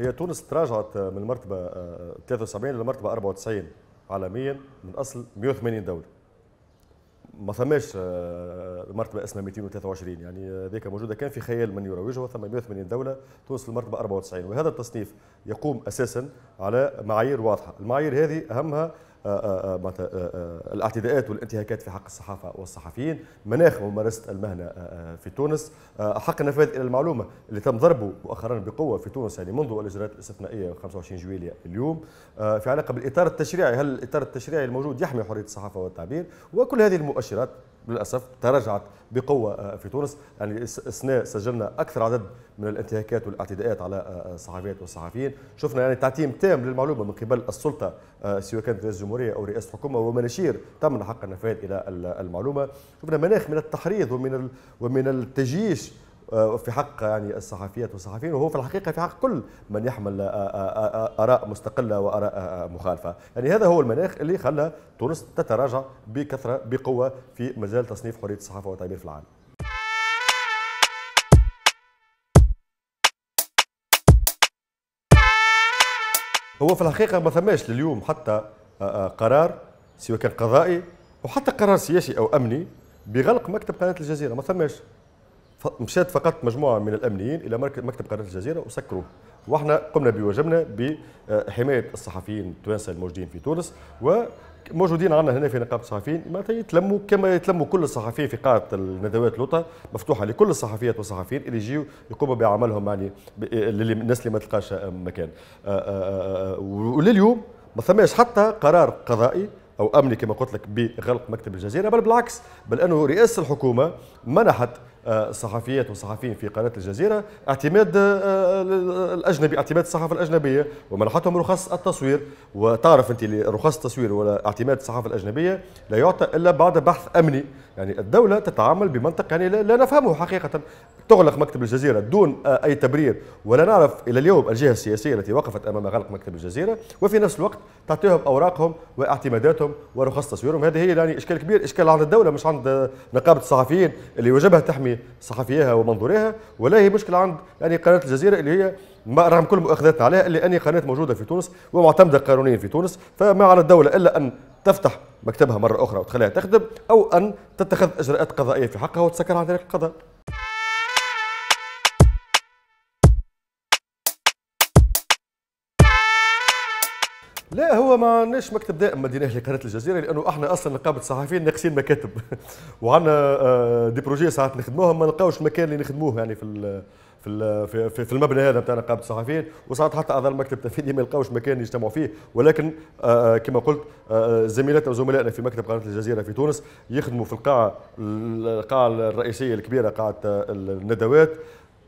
هي تونس تراجعت من المرتبه 73 للمرتبه 94 عالميا من اصل 180 دوله ما ثماش آه، مرتبه اسمها 223 يعني آه، ذيك موجوده كان في خيال من يروجها ثم 180 دوله تونس المرتبه 94 وهذا التصنيف يقوم اساسا على معايير واضحه المعايير هذه اهمها الاعتداءات والانتهاكات في حق الصحافه والصحفيين مناخ ممارسه المهنه آه، آه، في تونس آه، حق نفاذ الى المعلومه اللي تم ضربه مؤخرا بقوه في تونس يعني منذ الاجراءات الاستثنائيه 25 جويليا اليوم في علاقه بالاطار التشريعي هل الاطار التشريعي الموجود يحمي حريه الصحافه والتعبير وكل هذه المؤشرات للاسف تراجعت بقوه آه، في تونس يعني اثناء سجلنا اكثر عدد من الانتهاكات والاعتداءات على آه، آه، الصحفيات والصحفيين شفنا يعني تعتيم تام للمعلومه من قبل السلطه سواء كانت رئاسه الجمهوريه او رئاسه الحكومه ومناشير تمنع حق النفاذ الى المعلومه شفنا مناخ من التحريض ومن ومن التجيش آه، في حق يعني الصحفيات والصحفيين وهو في الحقيقه في حق كل من يحمل آه، آه، اراء مستقله واراء مخالفه، يعني هذا هو المناخ اللي خلى تونس تتراجع بكثره بقوه في مجال تصنيف حريه الصحافه والتعبير في العالم. هو في الحقيقه ما ثماش لليوم حتى قرار سواء كان قضائي وحتى قرار سياسي او امني بغلق مكتب قناه الجزيره ما ثماش مشات فقط مجموعه من الامنيين الى مكتب قناه الجزيره وسكروه واحنا قمنا بواجبنا بحمايه الصحفيين التوانسه الموجودين في تونس وموجودين عندنا هنا في نقابه الصحفيين معناتها يتلموا كما يتلموا كل الصحفيين في قاعه الندوات لوطا مفتوحه لكل الصحفيات والصحفيين اللي يجيوا يقوموا بعملهم يعني للناس اللي ما تلقاش مكان آه، آه، آه، ولليوم ما ثماش حتى قرار قضائي او امني كما قلت لك بغلق مكتب الجزيره بل بالعكس بل انه رئاسه الحكومه منحت الصحفيات والصحفيين في قناه الجزيره اعتماد آه، آه، الاجنبي اعتماد الصحافه الاجنبيه ومنحتهم رخص التصوير وتعرف انت رخص التصوير ولا اعتماد الصحافه الاجنبيه لا يعطى الا بعد بحث امني يعني الدوله تتعامل بمنطق يعني لا نفهمه حقيقه تغلق مكتب الجزيره دون آه، اي تبرير ولا نعرف الى اليوم الجهه السياسيه التي وقفت امام غلق مكتب الجزيره وفي نفس الوقت تعطيهم اوراقهم واعتماداتهم ورخص تصويرهم هذه هي يعني اشكال كبير اشكال عند الدوله مش عند نقابه الصحفيين اللي وجبها تحمي صحفيها ومنظوريها ولا هي مشكله عند يعني قناه الجزيره اللي هي رغم كل مؤاخذاتنا عليها الا اني قناه موجوده في تونس ومعتمده قانونيا في تونس فما على الدوله الا ان تفتح مكتبها مره اخرى وتخليها تخدم او ان تتخذ اجراءات قضائيه في حقها وتسكر عن طريق القضاء لا هو ما عندناش مكتب دائم مديناه لقناه الجزيره لانه احنا اصلا نقابه صحفيين ناقصين مكاتب وعندنا آه، دي بروجي ساعات نخدموهم ما نلقاوش مكان اللي نخدموه يعني في في في, في المبنى هذا نتاع نقابه الصحفيين وساعات حتى اعضاء المكتب التنفيذي ما يلقاوش مكان يجتمعوا فيه ولكن آه، آه، كما قلت زميلاتنا وزملائنا في مكتب قناه الجزيره في تونس يخدموا في القاعه القاعه الرئيسيه الكبيره قاعه الندوات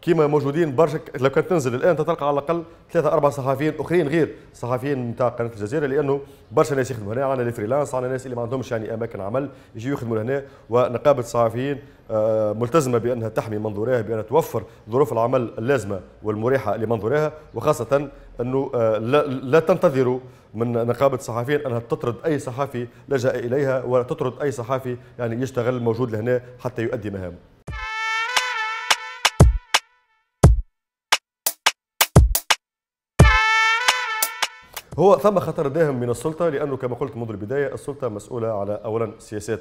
كيما موجودين برشا لو كانت تنزل الان تتلقى على الاقل ثلاثه اربعه صحفيين اخرين غير صحفيين نتاع قناه الجزيره لانه برشا ناس يخدموا هنا عندنا لي فريلانس عندنا ناس اللي ما عندهمش يعني اماكن عمل يجيو يخدموا هنا ونقابه الصحفيين آه، ملتزمه بانها تحمي منظوريها بانها توفر ظروف العمل اللازمه والمريحه لمنظوريها وخاصه انه آه، لا, لا تنتظروا من نقابه الصحفيين انها تطرد اي صحفي لجا اليها ولا تطرد اي صحفي يعني يشتغل موجود لهنا حتى يؤدي مهامه هو ثم خطر داهم من السلطه لانه كما قلت منذ البدايه السلطه مسؤوله على اولا سياسات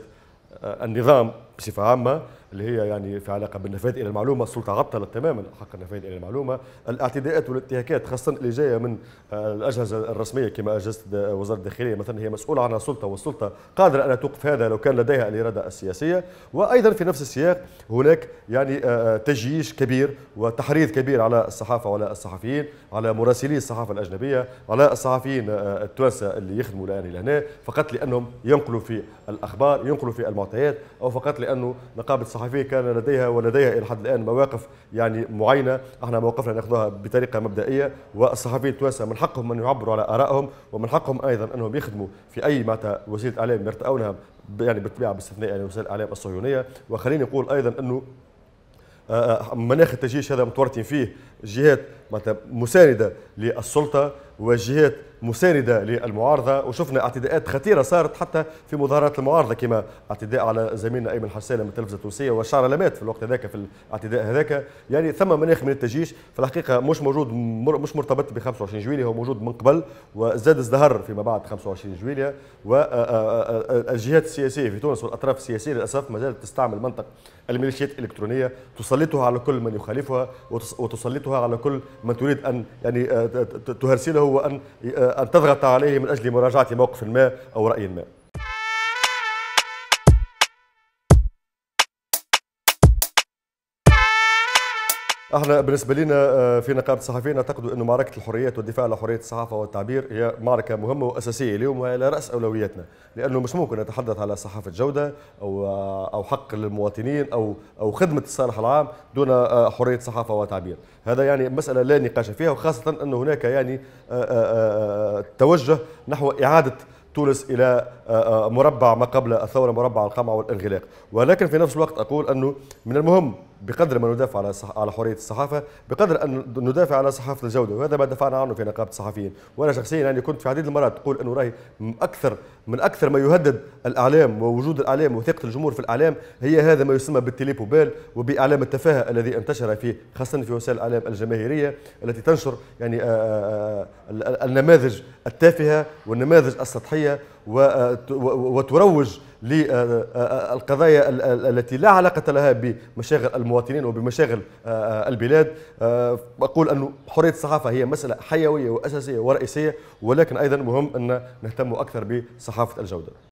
آه، النظام بصفه عامه اللي هي يعني في علاقه بالنفاذ الى المعلومه السلطه عطلت تماما حق النفاذ الى المعلومه الاعتداءات والانتهاكات خاصه اللي جايه من آه، الاجهزه الرسميه كما اجهزه وزاره الداخليه مثلا هي مسؤوله عنها السلطه والسلطه قادره ان توقف هذا لو كان لديها الاراده السياسيه وايضا في نفس السياق هناك يعني آه، آه، تجييش كبير وتحريض كبير على الصحافه وعلى الصحفيين على مراسلي الصحافه الاجنبيه على الصحفيين التوانسه اللي يخدموا الان هنا فقط لانهم ينقلوا في الاخبار ينقلوا في المعطيات او فقط لانه نقابه الصحفيه كان لديها ولديها الى حد الان مواقف يعني معينه احنا موقفنا ناخذها بطريقه مبدئيه والصحفيين التوانسه من حقهم ان يعبروا على ارائهم ومن حقهم ايضا انهم يخدموا في اي معناتها وسيله اعلام يرتأونها يعني بالطبيعه باستثناء يعني وسائل الاعلام الصهيونيه وخليني اقول ايضا انه آه، آه، مناخ التجيش هذا متورطين فيه جهات مسانده للسلطه وجهات مساندة للمعارضة وشفنا اعتداءات خطيرة صارت حتى في مظاهرات المعارضة كما اعتداء على زميلنا أيمن حسان من التلفزة التونسية وشعر لمات في الوقت هذاك في الاعتداء هذاك يعني ثم مناخ من التجيش في الحقيقة مش موجود مش مرتبط ب 25 جويلية هو موجود من قبل وزاد ازدهر فيما بعد 25 جويلية والجهات السياسية في تونس والأطراف السياسية للأسف ما زالت تستعمل منطق الميليشيات الإلكترونية تسلطها على كل من يخالفها وتسلطها على كل من تريد أن يعني تهرسله وأن أن تضغط عليه من أجل مراجعة موقف ما أو رأي ما احنا بالنسبه لنا آه، في نقابه الصحفيين نعتقد انه معركه الحريات والدفاع على حريه الصحافه والتعبير هي معركه مهمه واساسيه اليوم وعلى راس اولوياتنا لانه مش ممكن نتحدث على صحافه جوده او آه، او حق للمواطنين او او خدمه الصالح العام دون آه، حريه صحافه وتعبير هذا يعني مساله لا نقاش فيها وخاصه انه هناك يعني توجه نحو اعاده تونس الى مربع ما قبل الثوره مربع القمع والانغلاق ولكن في نفس الوقت اقول انه من المهم بقدر ما ندافع على صح... على حريه الصحافه بقدر ان ندافع على صحافه الجوده وهذا ما دفعنا عنه في نقابه الصحفيين وانا شخصيا يعني كنت في عديد المرات اقول انه راهي اكثر من اكثر ما يهدد الاعلام ووجود الاعلام وثقه الجمهور في الاعلام هي هذا ما يسمى بالتليبوبال وباعلام التفاهه الذي انتشر فيه خاصه في وسائل الاعلام الجماهيريه التي تنشر يعني آآ آه، آآ آه، آه، النماذج التافهه والنماذج السطحيه وتروج للقضايا التي لا علاقة لها بمشاغل المواطنين وبمشاغل آه، البلاد آه، أقول أن حرية الصحافة هي مسألة حيوية وأساسية ورئيسية ولكن أيضا مهم أن نهتم أكثر بصحافة الجودة